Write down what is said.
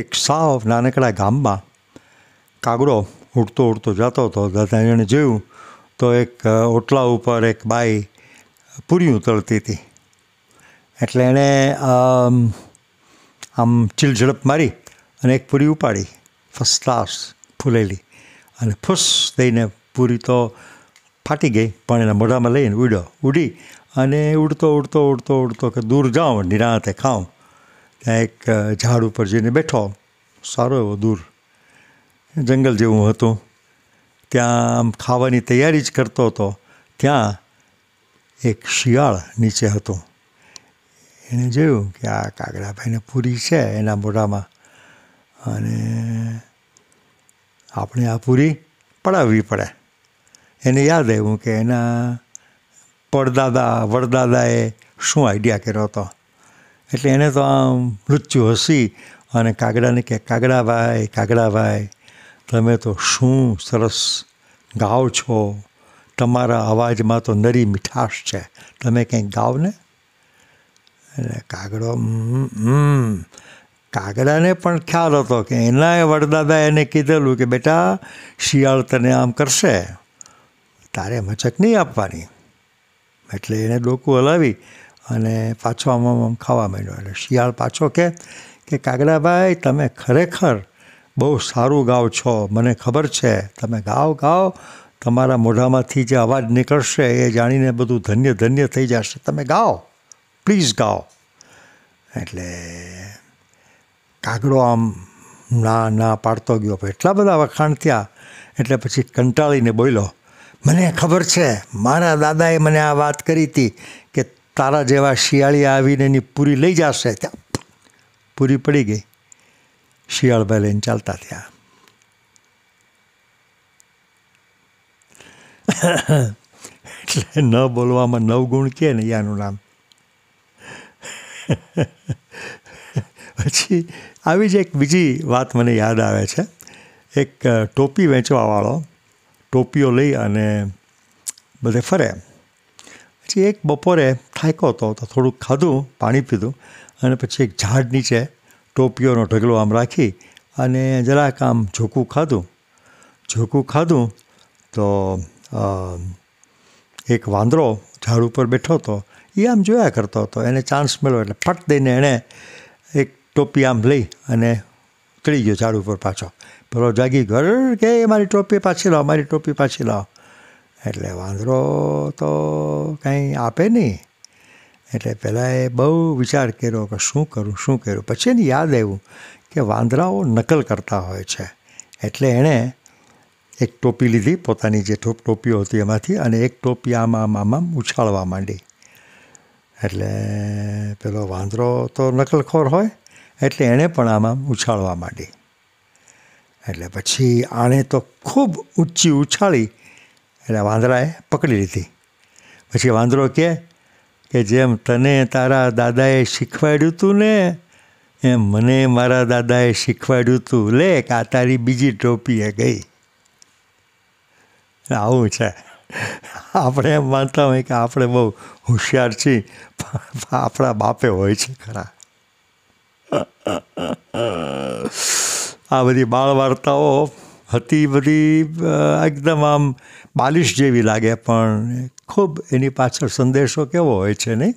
એક સાવ નાનકડા ગામમાં કાગડો ઉડતો ઉડતો જતો હતો એણે જોયું તો એક ઓટલા ઉપર એક બાઈ પૂરીયું તળતી હતી એટલે એણે આમ ચીલઝડપ મારી અને એક પૂરી ઉપાડી ફર્સ્ટ ક્લાસ ફૂલેલી અને ફૂસ દઈને પૂરી તો ફાટી ગઈ પણ એના મોઢામાં લઈને ઉડ્યો ઉડી અને ઉડતો ઉડતો ઉડતો ઉડતો કે દૂર જાઉં નિરાંતે ખાઉં ત્યાં એક ઝાડ ઉપર જઈને બેઠો સારો એવો દૂર જંગલ જેવું હતું ત્યાં આમ ખાવાની તૈયારી જ કરતો હતો ત્યાં એક શિયાળ નીચે હતો એણે જોયું કે આ કાગડાભાઈને પૂરી છે એના મોઢામાં અને આપણે આ પૂરી પડાવવી પડે એને યાદ આવ્યું કે એના પડદાદા વડદાદાએ શું આઈડિયા કર્યો હતો એટલે એને તો આમ મૃત્યુ હસી અને કાગડાને કહે કાગડા ભાઈ કાગડા ભાઈ તમે તો શું સરસ ગાઓ છો તમારા અવાજમાં તો નરી મીઠાશ છે તમે કંઈક ગાઓ ને એટલે કાગડો કાગડાને પણ ખ્યાલ હતો કે એના વડદાદા એને કીધેલું કે બેટા શિયાળ તને આમ કરશે તારે મચક નહીં આપવાની એટલે એને ડોકું હલાવી અને પાછો આમ આમ ખાવા માંડ્યો એટલે શિયાળ પાછો કે કે કાગડાભાઈ તમે ખરેખર બહુ સારું ગાવ છો મને ખબર છે તમે ગાઓ ગાઓ તમારા મોઢામાંથી જે અવાજ નીકળશે એ જાણીને બધું ધન્ય ધન્ય થઈ જશે તમે ગાઓ પ્લીઝ ગાઓ એટલે કાગડો આમ ના ના પાડતો ગયો એટલા બધા વખાણ થયા એટલે પછી કંટાળીને બોલ્યો મને ખબર છે મારા દાદાએ મને આ વાત કરી હતી કે તારા જેવા શિયાળી આવીને એની પૂરી લઈ જશે ત્યાં પૂરી પડી ગઈ શિયાળભાઈ લઈને ચાલતા થયા એટલે ન બોલવામાં નવ ગુણ કે ને યાનું નામ પછી આવી જ એક બીજી વાત મને યાદ આવે છે એક ટોપી વેચવાવાળો ટોપીઓ લઈ અને બધે ફરે પછી એક બપોરે થાક્યો હતો તો થોડુંક ખાધું પાણી પીધું અને પછી એક ઝાડ નીચે ટોપીઓનો ઢગલો આમ રાખી અને જરાક આમ ઝોકું ખાધું ઝોકું ખાધું તો એક વાંદરો ઝાડ ઉપર બેઠો હતો એ આમ જોયા કરતો હતો એને ચાન્સ મળ્યો એટલે ફટ દઈને એણે એક ટોપી આમ લઈ અને ચડી ગયો ઝાડ ઉપર પાછો પેલો જાગી ઘર કે મારી ટોપી પાછી લાવો મારી ટોપી પાછી લાવો એટલે વાંદરો તો કંઈ આપે નહીં એટલે પહેલાં એ બહુ વિચાર કર્યો કે શું કરું શું કર્યું પછી એને યાદ આવ્યું કે વાંદરાઓ નકલ કરતા હોય છે એટલે એણે એક ટોપી લીધી પોતાની જે ટોપીઓ હતી એમાંથી અને એક ટોપી આમાં આમ આમ ઉછાળવા માંડી એટલે પેલો વાંદરો તો નકલખોર હોય એટલે એણે પણ આમાં આમ ઉછાળવા માંડી એટલે પછી આણે તો ખૂબ ઊંચી ઉછાળી એટલે વાંદરાએ પકડી લીધી પછી વાંદરો કહે કે જેમ તને તારા દાદાએ શીખવાડ્યું હતું ને એમ મને મારા દાદાએ શીખવાડ્યું હતું લે આ તારી બીજી ટોપીએ ગઈ આવું છે આપણે એમ માનતા હોય કે આપણે બહુ હોશિયાર છીએ આપણા બાપે હોય છે ખરા આ બધી બાળ વાર્તાઓ હતી બધી એકદમ આમ બાલિશ જેવી લાગે પણ ખૂબ એની પાછળ સંદેશો કેવો હોય છે નહીં